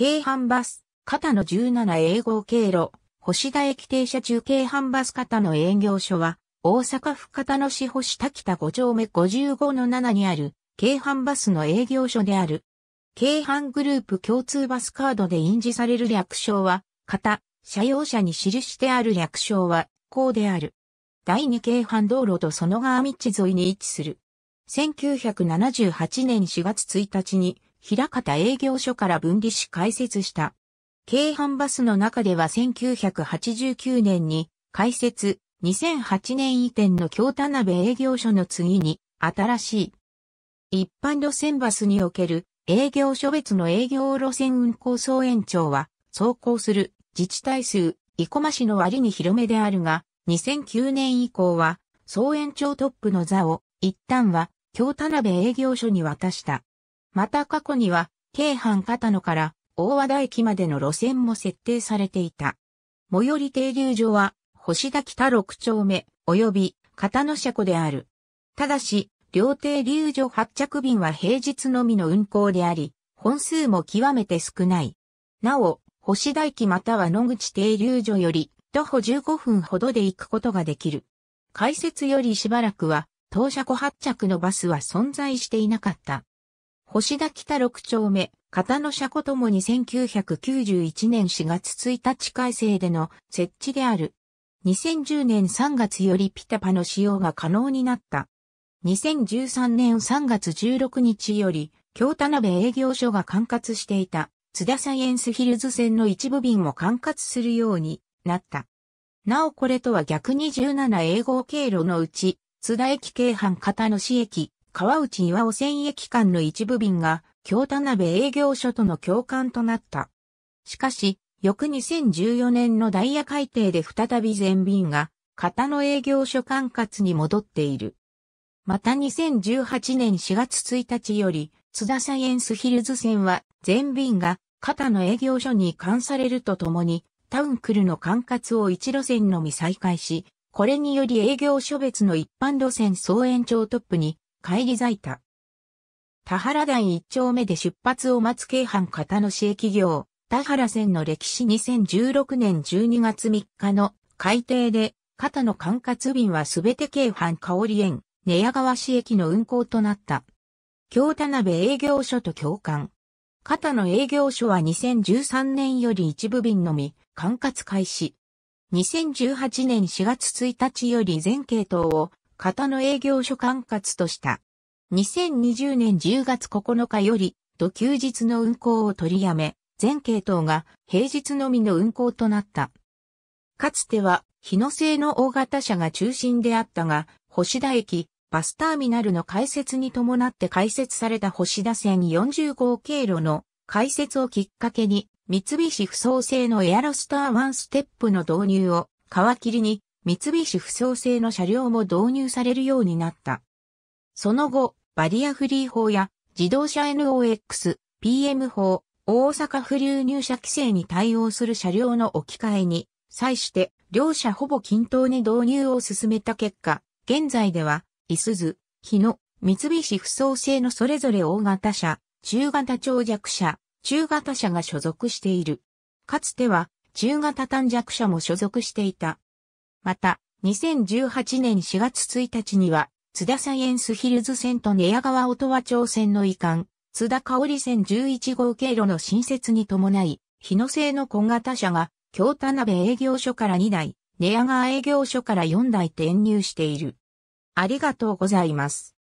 京阪バス、型の17英号経路、星田駅停車中京阪バス型の営業所は、大阪府型野市星田北5丁目55の7にある、京阪バスの営業所である。京阪グループ共通バスカードで印字される略称は、型、車用車に記してある略称は、こうである。第二京阪道路とその川道沿いに位置する。1978年4月1日に、平方営業所から分離し開設した。京阪バスの中では1989年に開設、2008年移転の京田辺営業所の次に新しい。一般路線バスにおける営業所別の営業路線運行総延長は走行する自治体数、生駒市の割に広めであるが、2009年以降は総延長トップの座を一旦は京田辺営業所に渡した。また過去には、京阪片野から大和田駅までの路線も設定されていた。最寄り停留所は、星田北六丁目、及び片野車庫である。ただし、両停留所発着便は平日のみの運行であり、本数も極めて少ない。なお、星田駅または野口停留所より、徒歩15分ほどで行くことができる。開設よりしばらくは、当車庫発着のバスは存在していなかった。星田北六丁目、片野車庫ともに1991年4月1日改正での設置である。2010年3月よりピタパの使用が可能になった。2013年3月16日より、京田辺営業所が管轄していた、津田サイエンスヒルズ線の一部便も管轄するようになった。なおこれとは逆に17英号経路のうち、津田駅京阪片野市駅、川内岩尾線駅間の一部便が京田辺営業所との共感となった。しかし、翌2014年のダイヤ改定で再び全便が片野営業所管轄に戻っている。また2018年4月1日より、津田サイエンスヒルズ線は全便が片野営業所に移管されるとともに、タウンクルの管轄を一路線のみ再開し、これにより営業所別の一般路線総延長トップに帰り咲いた。田原台一丁目で出発を待つ京阪片野市駅業、田原線の歴史2016年12月3日の改定で、片野管轄便はすべて京阪香里園、寝屋川市駅の運行となった。京田辺営業所と共管。片野営業所は2013年より一部便のみ、管轄開始。2018年4月1日より全系統を型の営業所管轄とした。2020年10月9日より、土休日の運行を取りやめ、全系統が平日のみの運行となった。かつては、日野製の大型車が中心であったが、星田駅、バスターミナルの開設に伴って開設された星田線40号経路の開設をきっかけに、三菱不創製のエアロスターワンステップの導入を皮切りに三菱不創製の車両も導入されるようになった。その後、バリアフリー法や自動車 NOX、PM 法、大阪府流入車規制に対応する車両の置き換えに、際して両者ほぼ均等に導入を進めた結果、現在では、いすず、日野、三菱不創製のそれぞれ大型車、中型長弱車、中型車が所属している。かつては、中型短弱車も所属していた。また、2018年4月1日には、津田サイエンスヒルズ線と寝屋川音羽町線の移管、津田香織線11号経路の新設に伴い、日野製の小型車が、京田辺営業所から2台、寝屋川営業所から4台転入している。ありがとうございます。